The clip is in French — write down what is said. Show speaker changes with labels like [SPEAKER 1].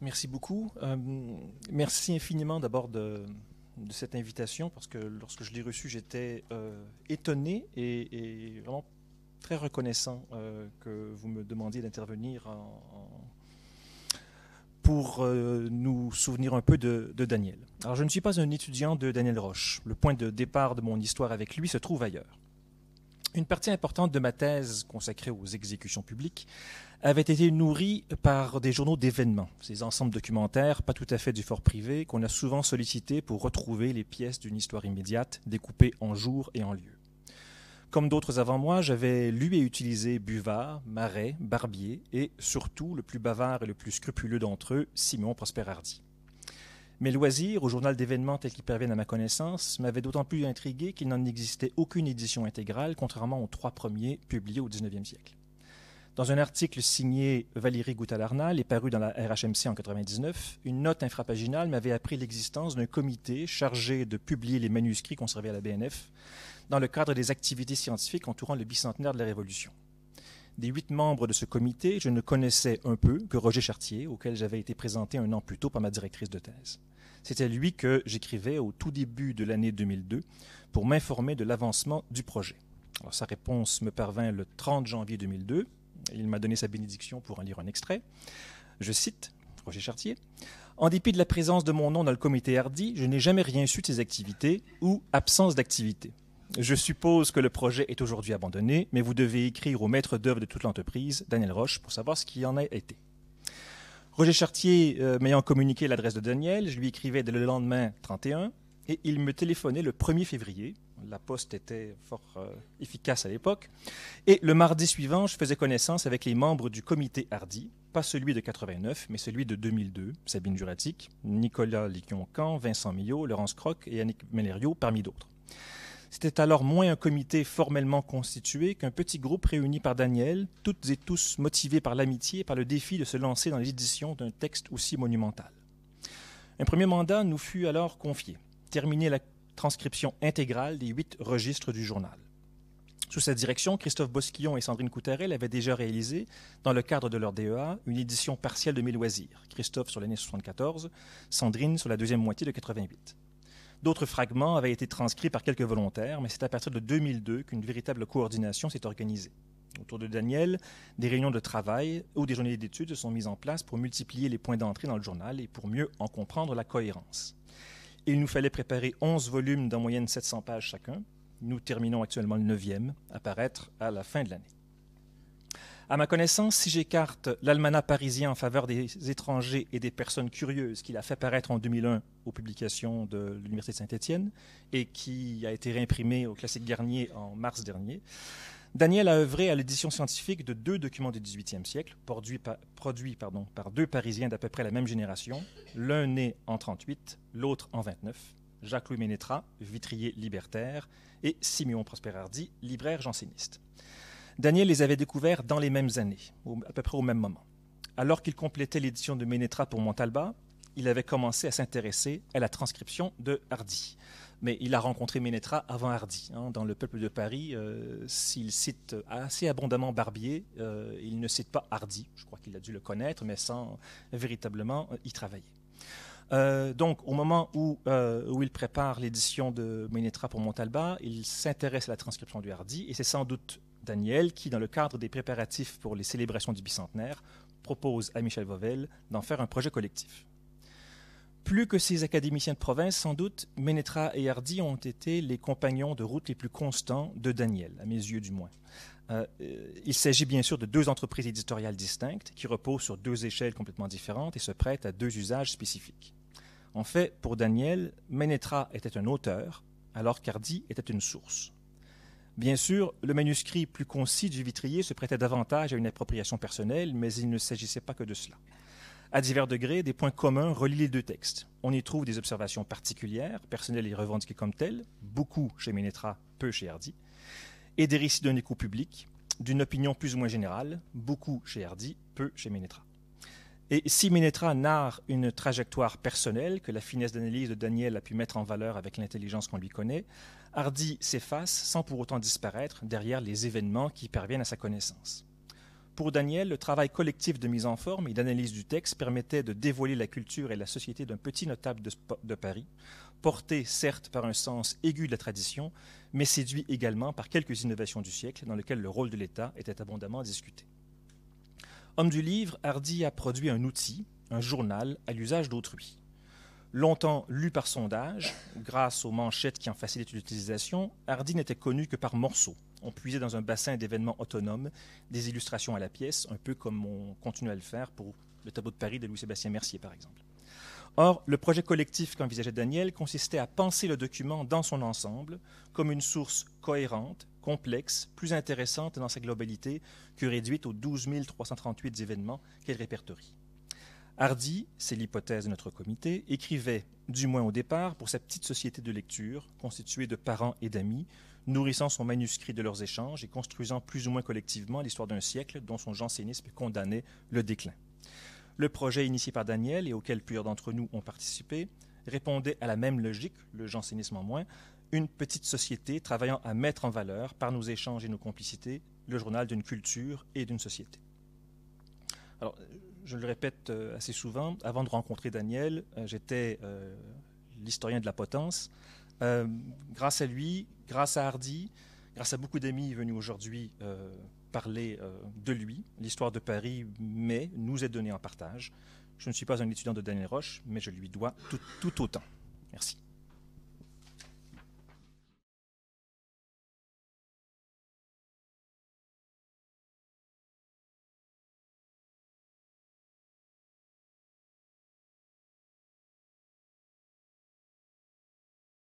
[SPEAKER 1] Merci beaucoup. Euh, merci infiniment d'abord de, cette invitation parce que lorsque je l'ai reçue, j'étais euh, étonné et, vraiment très reconnaissant euh, que vous me demandiez d'intervenir pour nous souvenir un peu de, Daniel. Alors je ne suis pas un étudiant de Daniel Roche. Le point de départ de mon histoire avec lui se trouve ailleurs. Une partie importante de ma thèse consacrée aux exécutions publiques avait été nourrie par des journaux d'événements, ces ensembles documentaires, pas tout à fait du fort privé, qu'on a souvent sollicités pour retrouver les pièces d'une histoire immédiate, découpées en jours et en lieux. Comme d'autres avant moi, j'avais lu et utilisé Buvard, Marais, Barbier et surtout le plus bavard et le plus scrupuleux d'entre eux, Simon Prosper Hardy. Mes loisirs, au journal d'événements tels qu'ils parviennent à ma connaissance, m'avaient d'autant plus intrigué qu'il n'en existait aucune édition intégrale, contrairement aux trois premiers publiés au 19e siècle. Dans un article signé Valérie Goutalarnal et paru dans la RHMC en 1999, une note infrapaginale m'avait appris l'existence d'un comité chargé de publier les manuscrits conservés à la BNF dans le cadre des activités scientifiques entourant le bicentenaire de la Révolution. Des huit membres de ce comité, je ne connaissais un peu que Roger Chartier, auquel j'avais été présenté un an plus tôt par ma directrice de thèse. C'était lui que j'écrivais au tout début de l'année 2002 pour m'informer de l'avancement du projet. sa réponse me parvint le 30 janvier 2002. Il m'a donné sa bénédiction pour en lire un extrait. Je cite Roger Chartier. En dépit de la présence de mon nom dans le comité Hardy, je n'ai jamais rien su de ses activités ou absence d'activité. Je suppose que le projet est aujourd'hui abandonné, mais vous devez écrire au maître d'œuvre de toute l'entreprise, Daniel Roche, pour savoir ce qui en a été. Roger Chartier euh, m'ayant communiqué l'adresse de Daniel, je lui écrivais dès le lendemain 31 et il me téléphonait le 1er février. La poste était fort euh, efficace à l'époque. Et le mardi suivant, je faisais connaissance avec les membres du comité Hardy, pas celui de 89, mais celui de 2002, Sabine Juratic, Nicolas Liquion-Camp, Vincent Millot, Laurence Croc et Annick Mellerio, parmi d'autres. C'était alors moins un comité formellement constitué qu'un petit groupe réuni par Daniel, toutes et tous motivés par l'amitié et par le défi de se lancer dans l'édition d'un texte aussi monumental. Un premier mandat nous fut alors confié, terminer la transcription intégrale des huit registres du journal. Sous sa direction, Christophe Bosquillon et Sandrine Coutarel avaient déjà réalisé, dans le cadre de leur DEA, une édition partielle de Mes loisirs. Christophe sur l'année 74, Sandrine sur la deuxième moitié de 88. D'autres fragments avaient été transcrits par quelques volontaires, mais c'est à partir de 2002 qu'une véritable coordination s'est organisée. Autour de Daniel, des réunions de travail ou des journées d'études se sont mises en place pour multiplier les points d'entrée dans le journal et pour mieux en comprendre la cohérence. Il nous fallait préparer 11 volumes d'en moyenne 700 pages chacun. Nous terminons actuellement le neuvième e à paraître à la fin de l'année. À ma connaissance, si j'écarte l'almanach parisien en faveur des étrangers et des personnes curieuses qu'il a fait paraître en 2001 aux publications de l'Université de Saint-Étienne et qui a été réimprimé au Classique Garnier en mars dernier, Daniel a œuvré à l'édition scientifique de deux documents du XVIIIe siècle, produits, par, deux Parisiens d'à peu près la même génération, l'un né en 38, l'autre en 29, Jacques-Louis Ménétra, vitrier libertaire, et Simeon Prosperardi, libraire janséniste. Daniel les avait découverts dans les mêmes années, à peu près au même moment. Alors qu'il complétait l'édition de Ménétra pour Montalba, il avait commencé à s'intéresser à la transcription de Hardy. Mais il a rencontré Ménétra avant Hardy. Hein. dans Le Peuple de Paris, euh, s'il cite assez abondamment Barbier, euh, il ne cite pas Hardy. Je crois qu'il a dû le connaître, mais sans véritablement euh, y travailler. donc, au moment où, où il prépare l'édition de Ménétra pour Montalba, il s'intéresse à la transcription du Hardy, et c'est sans doute Daniel, qui, dans le cadre des préparatifs pour les célébrations du bicentenaire, propose à Michel Vauvel d'en faire un projet collectif. Plus que ces académiciens de province, sans doute, Ménétra et Hardy ont été les compagnons de route les plus constants de Daniel, à mes yeux du moins. Euh, euh, il s'agit bien sûr de deux entreprises éditoriales distinctes qui reposent sur deux échelles complètement différentes et se prêtent à deux usages spécifiques. En fait, pour Daniel, Ménétra était un auteur, alors qu'Hardy était une source. Bien sûr, le manuscrit plus concis du vitrier se prêtait davantage à une appropriation personnelle, mais il ne s'agissait pas que de cela. À divers degrés, des points communs relient les deux textes. On y trouve des observations particulières, personnelles et revendiquées comme telles, beaucoup chez Ménétra, peu chez Hardy, et des récits d'un écho public, d'une opinion plus ou moins générale, beaucoup chez Hardy, peu chez Ménétra. Et si Ménétra narre une trajectoire personnelle que la finesse d'analyse de Daniel a pu mettre en valeur avec l'intelligence qu'on lui connaît, Hardy s'efface sans pour autant disparaître derrière les événements qui parviennent à sa connaissance. Pour Daniel, le travail collectif de mise en forme et d'analyse du texte permettait de dévoiler la culture et la société d'un petit notable de, Paris, porté certes par un sens aigu de la tradition, mais séduit également par quelques innovations du siècle dans lesquelles le rôle de l'État était abondamment discuté. Homme du livre, Hardy a produit un outil, un journal à l'usage d'autrui. Longtemps lu par sondage, grâce aux manchettes qui en facilitent l'utilisation, Hardy n'était connu que par morceaux. On puisait dans un bassin d'événements autonomes des illustrations à la pièce, un peu comme on continue à le faire pour le tableau de Paris de Louis-Sébastien Mercier, par exemple. Or, le projet collectif qu'envisageait Daniel consistait à penser le document dans son ensemble comme une source cohérente, complexe, plus intéressante dans sa globalité que réduite aux 12 338 événements qu'elle répertorie. Hardy, c'est l'hypothèse de notre comité, écrivait, du moins au départ, pour sa petite société de lecture, constituée de parents et d'amis, nourrissant son manuscrit de leurs échanges et construisant plus ou moins collectivement l'histoire d'un siècle dont son jansénisme condamnait le déclin. Le projet initié par Daniel, et auquel plusieurs d'entre nous ont participé, répondait à la même logique, le jansénisme en moins, une petite société travaillant à mettre en valeur, par nos échanges et nos complicités, le journal d'une culture et d'une société. Alors, je le répète euh, assez souvent, avant de rencontrer Daniel, euh, j'étais euh, l'historien de la potence. grâce à lui, grâce à Hardy, grâce à beaucoup d'amis venus aujourd'hui parler de lui, l'histoire de Paris, mais nous est donnée en partage. Je ne suis pas un étudiant de Daniel Roche, mais je lui dois tout, tout autant. Merci.